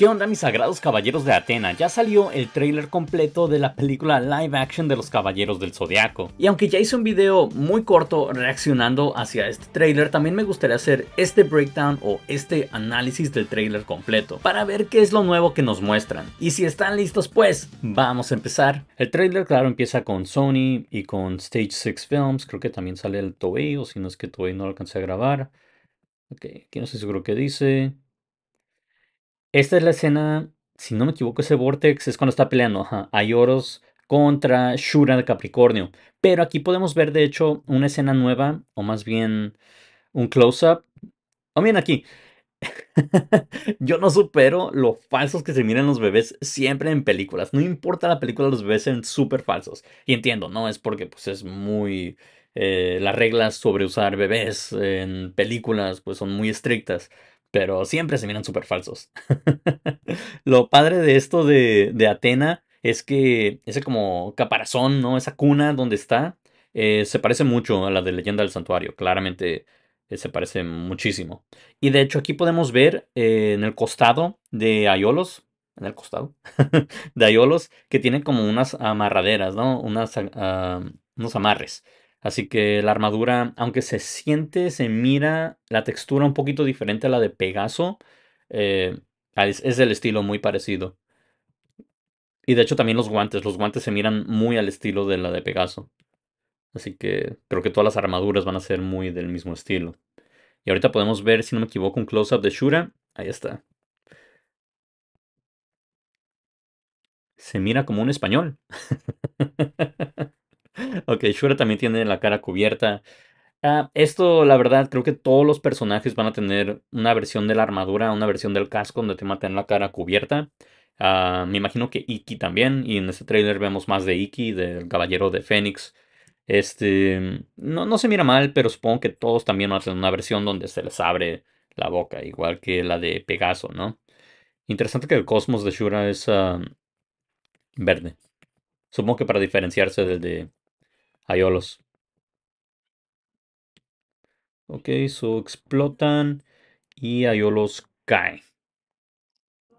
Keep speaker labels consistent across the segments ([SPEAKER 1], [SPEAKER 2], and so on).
[SPEAKER 1] ¿Qué onda mis sagrados caballeros de Atena? Ya salió el tráiler completo de la película live action de los Caballeros del Zodiaco. Y aunque ya hice un video muy corto reaccionando hacia este trailer, también me gustaría hacer este breakdown o este análisis del tráiler completo para ver qué es lo nuevo que nos muestran. Y si están listos, pues vamos a empezar. El tráiler claro empieza con Sony y con Stage 6 Films, creo que también sale el Toei o si no es que Toei no lo alcancé a grabar. Ok, aquí no sé seguro qué dice. Esta es la escena, si no me equivoco, ese Vortex es cuando está peleando. Ajá. contra Shura de Capricornio. Pero aquí podemos ver, de hecho, una escena nueva, o más bien un close-up. O oh, bien aquí. Yo no supero lo falsos que se miran los bebés siempre en películas. No importa la película, los bebés son súper falsos. Y entiendo, no es porque pues es muy... Eh, las reglas sobre usar bebés en películas pues son muy estrictas pero siempre se miran súper falsos. Lo padre de esto de, Atena es que ese como caparazón, ¿no? Esa cuna donde está, eh, se parece mucho a la de Leyenda del Santuario, claramente eh, se parece muchísimo. Y de hecho aquí podemos ver eh, en el costado de Aiolos, en el costado de Aiolos, que tiene como unas amarraderas, ¿no? Unas, ah, unos amarres Así que la armadura, aunque se siente, se mira la textura un poquito diferente a la de Pegaso, eh, es, del estilo muy parecido. Y de hecho también los guantes, los guantes se miran muy al estilo de la de Pegaso. Así que creo que todas las armaduras van a ser muy del mismo estilo. Y ahorita podemos ver, si no me equivoco, un close-up de Shura. Ahí está. Se mira como un español. Ok, Shura también tiene la cara cubierta. Ah, esto, la verdad, creo que todos los personajes van a tener una versión de la armadura, una versión del casco donde te tener la cara cubierta. Ah, me imagino que Iki también, y en este trailer vemos más de Iki, del Caballero de Fénix. Este, no, se mira mal, pero supongo que todos también van a tener una versión donde se les abre la boca, igual que la de Pegaso, ¿no? Interesante que el cosmos de Shura es ah, verde. Supongo que para diferenciarse del de Ayolos. Ok, so explotan y Ayolos cae.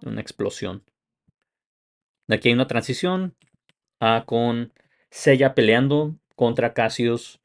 [SPEAKER 1] Una explosión. Aquí hay una transición a ah, con Sella peleando contra Cassius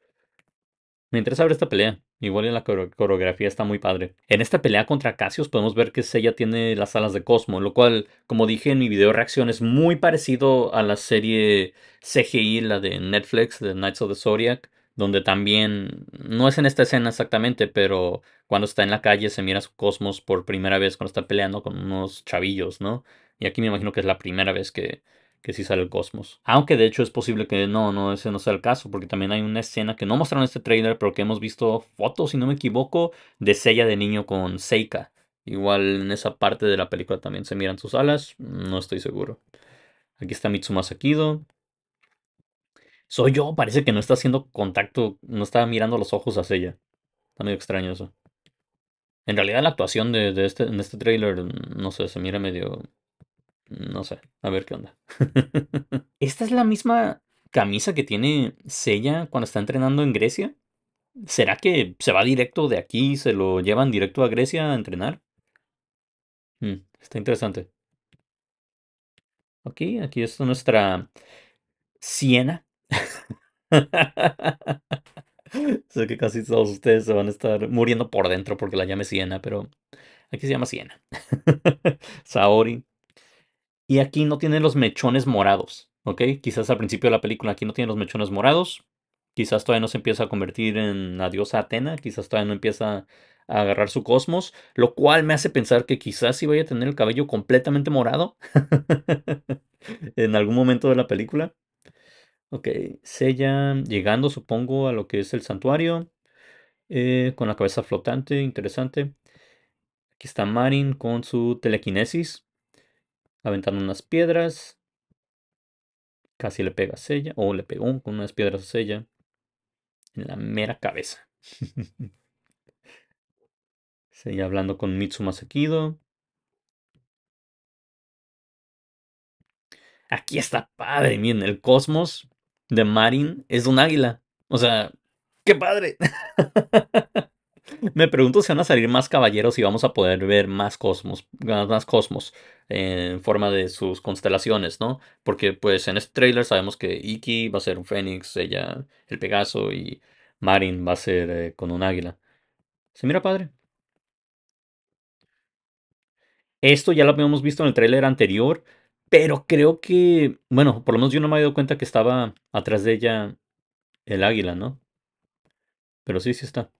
[SPEAKER 1] mientras abre esta pelea. Igual en la coreografía está muy padre. En esta pelea contra Cassius podemos ver que ella tiene las alas de Cosmo, lo cual, como dije en mi video reacción, es muy parecido a la serie CGI, la de Netflix, de Knights of the Zodiac, donde también, no es en esta escena exactamente, pero cuando está en la calle se mira su Cosmos por primera vez cuando está peleando con unos chavillos, ¿no? Y aquí me imagino que es la primera vez que, que sí sale el cosmos. Aunque de hecho es posible que no, no, ese no sea el caso, porque también hay una escena que no mostraron en este trailer, pero que hemos visto fotos, si no me equivoco, de Sella de niño con Seika. Igual en esa parte de la película también se miran sus alas, no estoy seguro. Aquí está Mitsuma Sakido.
[SPEAKER 2] Soy yo, parece
[SPEAKER 1] que no está haciendo contacto, no está mirando los ojos a ella. Está medio extraño eso. En realidad la actuación de, este, en este trailer, no sé, se mira medio no sé, a ver qué onda. ¿Esta es la misma camisa que tiene Sella cuando está entrenando en Grecia? ¿Será que se va directo de aquí y se lo llevan directo a Grecia a entrenar? Hmm, está interesante. Ok, aquí está nuestra Siena. sé que casi todos ustedes se van a estar muriendo por dentro porque la llame Siena, pero aquí se llama Siena. Saori, y aquí no tiene los mechones morados, ¿ok? Quizás al principio de la película aquí no tiene los mechones morados. Quizás todavía no se empieza a convertir en la diosa Atena. Quizás todavía no empieza a agarrar su cosmos. Lo cual me hace pensar que quizás sí vaya a tener el cabello completamente morado. en algún momento de la película. Ok, Sella llegando supongo a lo que es el santuario. Eh, con la cabeza flotante, interesante. Aquí está Marin con su telequinesis aventando unas piedras. Casi le pega a Sella, o le pegó con unas piedras a Sella en la mera cabeza. Seguía hablando con Mitsuma Sekido. Aquí está padre, miren, el cosmos de Marin es un águila. O sea, qué padre. Me pregunto si van a salir más caballeros y vamos a poder ver más cosmos, más cosmos en forma de sus constelaciones, ¿no? Porque pues en este tráiler sabemos que Iki va a ser un fénix, ella el Pegaso y Marin va a ser eh, con un águila. Se mira padre. Esto ya lo habíamos visto en el tráiler anterior, pero creo que, bueno, por lo menos yo no me había dado cuenta que estaba atrás de ella el águila, ¿no? Pero sí, sí está.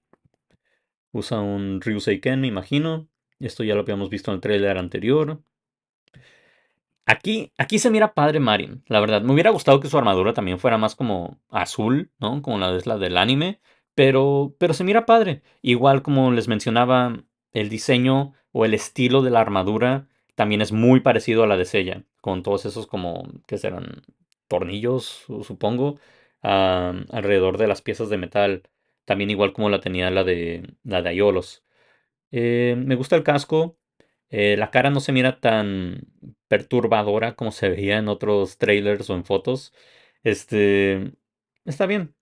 [SPEAKER 1] Usa un Ryu me imagino. Esto ya lo habíamos visto en el trailer anterior. Aquí, aquí se mira padre Marin, la verdad. Me hubiera gustado que su armadura también fuera más como azul, ¿no? Como la de la del anime. Pero, pero se mira padre. Igual como les mencionaba, el diseño o el estilo de la armadura también es muy parecido a la de Sella. Con todos esos como, que serán? Tornillos, supongo, alrededor de las piezas de metal también igual como la tenía la de, la de Ayolos. Eh, me gusta el casco, eh, la cara no se mira tan perturbadora como se veía en otros trailers o en fotos. Este, está bien.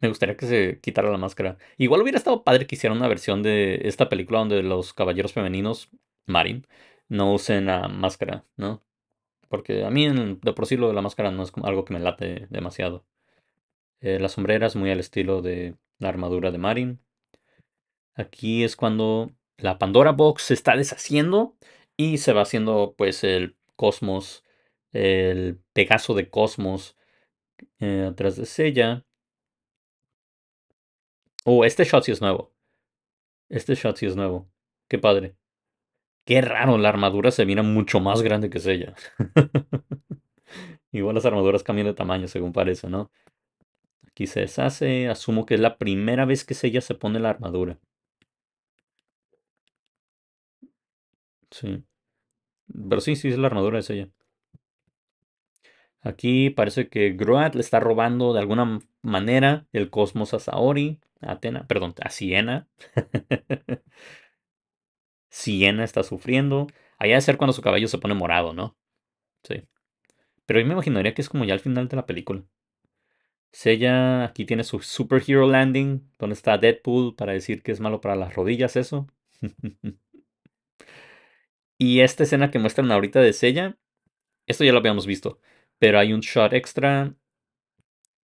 [SPEAKER 1] Me gustaría que se quitara la máscara. Igual hubiera estado padre que hicieran una versión de esta película donde los caballeros femeninos, Marin, no usen la máscara, ¿no? Porque a mí de por sí lo de la máscara no es algo que me late demasiado. Eh, las sombreras muy al estilo de la armadura de Marin. Aquí es cuando la Pandora Box se está deshaciendo y se va haciendo pues el Cosmos, el Pegaso de Cosmos eh, atrás de ella. Oh, este shot es nuevo. Este shot es nuevo. Qué padre. Qué raro, la armadura se mira mucho más grande que Sella. Igual las armaduras cambian de tamaño según parece, ¿no? Aquí se deshace. Asumo que es la primera vez que ella se pone la armadura. Sí. Pero sí, sí es la armadura de ella. Aquí parece que Groat le está robando de alguna manera el cosmos a Saori, Atena, perdón, a Siena. Siena está sufriendo. Allá de ser cuando su caballo se pone morado, ¿no? Sí. Pero yo me imaginaría que es como ya al final de la película. Sella aquí tiene su superhero landing, donde está Deadpool para decir que es malo para las rodillas eso. y esta escena que muestran ahorita de Sella, esto ya lo habíamos visto, pero hay un shot extra.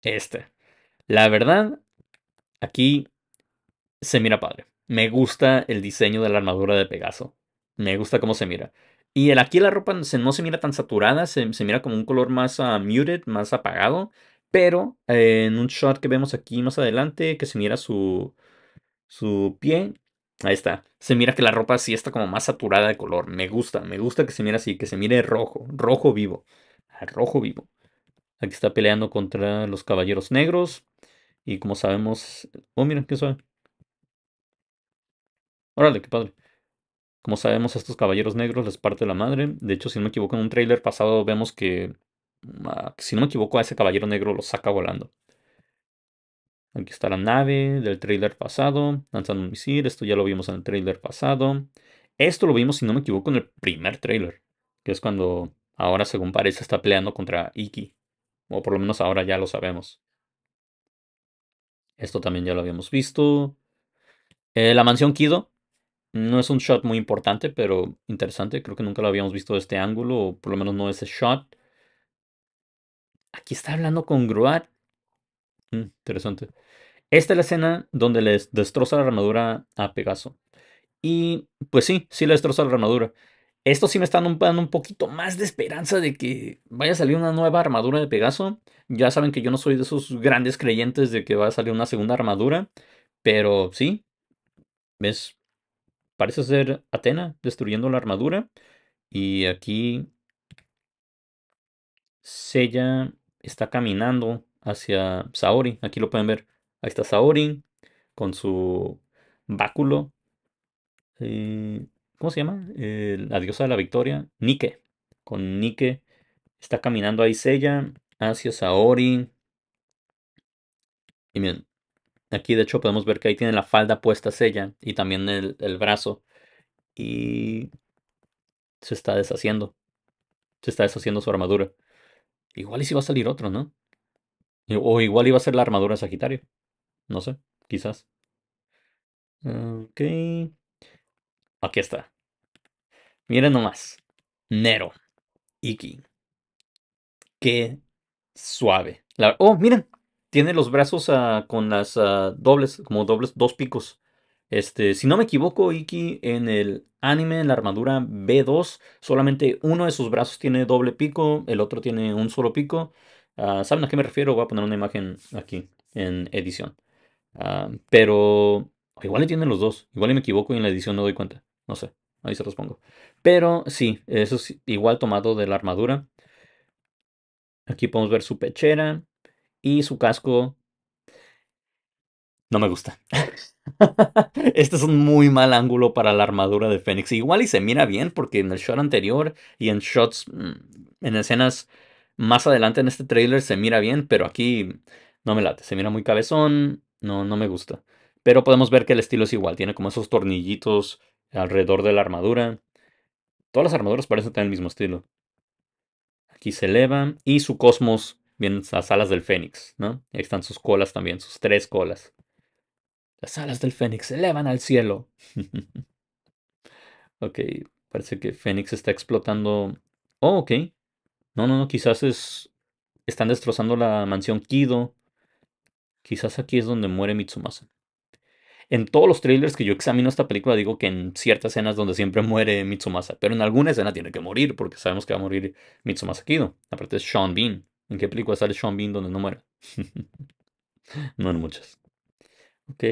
[SPEAKER 1] Este. La verdad, aquí se mira padre. Me gusta el diseño de la armadura de Pegaso. Me gusta cómo se mira. Y el, aquí la ropa no se, mira tan saturada, se, mira como un color más ah, muted, más apagado. Pero eh, en un shot que vemos aquí más adelante, que se mira su, su pie, ahí está. Se mira que la ropa sí está como más saturada de color. Me gusta, me gusta que se mire así, que se mire rojo, rojo vivo, ah, rojo vivo. Aquí está peleando contra los caballeros negros. Y como sabemos. Oh, miren, qué suave. Órale, qué padre. Como sabemos, a estos caballeros negros les parte la madre. De hecho, si no me equivoco, en un trailer pasado vemos que si no me equivoco, a ese caballero negro lo saca volando. Aquí está la nave del trailer pasado, lanzando un misil. Esto ya lo vimos en el trailer pasado. Esto lo vimos, si no me equivoco, en el primer trailer, que es cuando ahora, según parece, está peleando contra Iki. O por lo menos ahora ya lo sabemos. Esto también ya lo habíamos visto. Eh, la mansión Kido no es un shot muy importante, pero interesante. Creo que nunca lo habíamos visto de este ángulo, o por lo menos no ese shot. Aquí está hablando con Gruat. Mm, interesante. Esta es la escena donde les destroza la armadura a Pegaso. Y pues sí, sí le destroza la armadura. Esto sí me está dando un poquito más de esperanza de que vaya a salir una nueva armadura de Pegaso. Ya saben que yo no soy de esos grandes creyentes de que va a salir una segunda armadura. Pero sí, ¿ves? Parece ser Atena destruyendo la armadura. Y aquí sella está caminando hacia Saori. Aquí lo pueden ver. Ahí está Saori con su báculo. Eh, ¿Cómo se llama? Eh, la diosa de la victoria. Nike. Con Nike está caminando ahí Sella hacia Saori. Y miren, aquí de hecho podemos ver que ahí tiene la falda puesta Sella y también el brazo. Y se está deshaciendo. Se está deshaciendo su armadura. Igual y si va a salir otro, ¿no? O igual iba a ser la armadura de Sagitario. No sé, quizás. Ok. Aquí está. Miren nomás. Nero. Iki. Qué suave. Oh, miren. Tiene los brazos ah, con las ah, dobles, como dobles, dos picos. Este, si no me equivoco, Iki en el anime, en la armadura B2, solamente uno de sus brazos tiene doble pico, el otro tiene un solo pico. Ah, ¿Saben a qué me refiero? Voy a poner una imagen aquí en edición. Ah, pero igual le tienen los dos. Igual me equivoco y en la edición no doy cuenta. No sé. Ahí se los pongo. Pero sí, eso es igual tomado de la armadura. Aquí podemos ver su pechera y su casco no me gusta. este es un muy mal ángulo para la armadura de Fénix. Igual y se mira bien porque en el shot anterior y en shots, mm, en escenas más adelante en este trailer se mira bien, pero aquí no me late. Se mira muy cabezón, no, no me gusta. Pero podemos ver que el estilo es igual, tiene como esos tornillitos alrededor de la armadura. Todas las armaduras parecen tener el mismo estilo. Aquí se eleva y su cosmos vienen las alas del Fénix, ¿no? Ahí están sus colas también, sus tres colas. Las alas del Fénix se elevan al cielo. ok, parece que Fénix está explotando. Oh, ok. No, no, no, quizás es. Están destrozando la mansión Kido. Quizás aquí es donde muere Mitsumasa. En todos los trailers que yo examino esta película, digo que en ciertas escenas donde siempre muere Mitsumasa, pero en alguna escena tiene que morir, porque sabemos que va a morir Mitsumasa Kido. Aparte es Sean Bean. ¿En qué película sale Sean Bean donde no muere? no en muchas. Ok,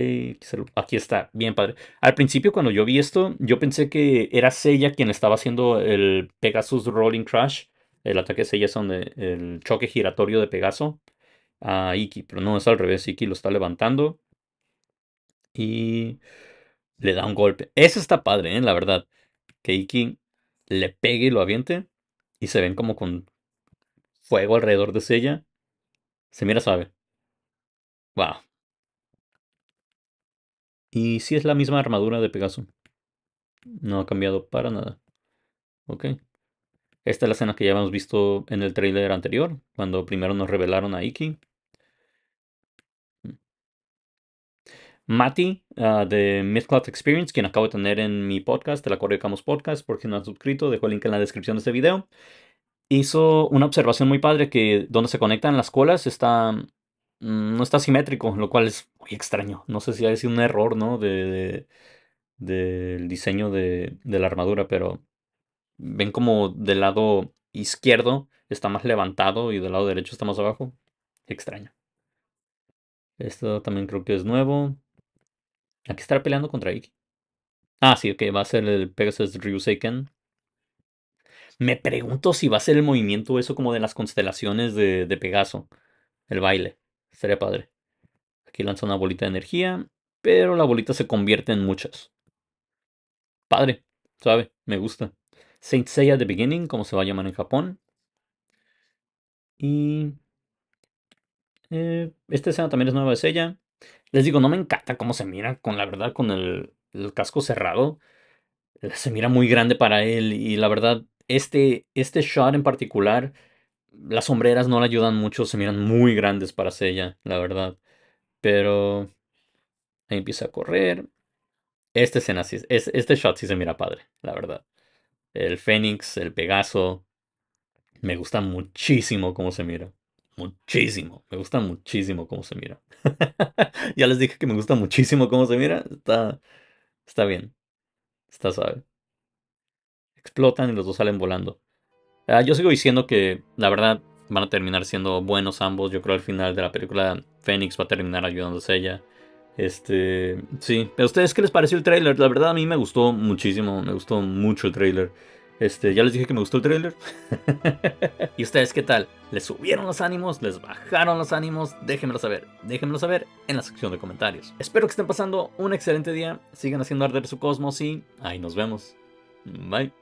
[SPEAKER 1] aquí está, bien padre. Al principio cuando yo vi esto, yo pensé que era Sella quien estaba haciendo el Pegasus Rolling Crash. El ataque de Sella es donde el choque giratorio de Pegaso a Iki, pero no, es al revés, Iki lo está levantando y le da un golpe. Eso está padre, ¿eh? la verdad. Que Iki le pegue y lo aviente y se ven como con fuego alrededor de Sella. Se mira suave. Wow, y sí es la misma armadura de Pegaso. No ha cambiado para nada. Ok. Esta es la escena que ya habíamos visto en el trailer anterior, cuando primero nos revelaron a Iki. Mati ah, de Mythcloud Experience, quien acabo de tener en mi podcast, Te la correcamos Podcast, porque no has suscrito, dejo el link en la descripción de este video hizo una observación muy padre que donde se conectan las colas está Mm, no está simétrico, lo cual es muy extraño. No sé si ha sido un error, ¿no? De, del diseño de, de, la armadura, pero ven como del lado izquierdo está más levantado y del lado derecho está más abajo. Extraño. Esto también creo que es nuevo. Aquí estará peleando contra Iki. Ah, sí, ok, va a ser el Pegasus Ryuseiken. Me pregunto si va a ser el movimiento eso como de las constelaciones de Pegaso, el baile. Sería padre. Aquí lanza una bolita de energía, pero la bolita se convierte en muchas. Padre, sabe, me gusta. Saint Seiya The Beginning, como se va a llamar en Japón. Y eh, esta escena también es nueva de Seiya. Les digo, no me encanta cómo se mira, con la verdad, con el, el casco cerrado. Se mira muy grande para él y la verdad, este, este shot en particular las sombreras no le ayudan mucho, se miran muy grandes para ella, la verdad. Pero ahí empieza a correr. Este escena es, este shot sí se mira padre, la verdad. El Fénix, el Pegaso. Me gusta muchísimo cómo se mira. Muchísimo. Me gusta muchísimo cómo se mira. ya les dije que me gusta muchísimo cómo se mira. Está, está bien. Está sabe. Explotan y los dos salen volando. Ah, yo sigo diciendo que la verdad van a terminar siendo buenos ambos. Yo creo al final de la película Fénix va a terminar ayudándose a ella. Este, sí. ¿A ustedes qué les pareció el tráiler? La verdad a mí me gustó muchísimo, me gustó mucho el tráiler. Este, ya les dije que me gustó el tráiler. ¿Y ustedes qué tal? ¿Les subieron los ánimos? ¿Les bajaron los ánimos? Déjenmelo saber. Déjenmelo saber en la sección de comentarios. Espero que estén pasando un excelente día. Sigan haciendo arder su cosmos y ahí nos vemos. Bye.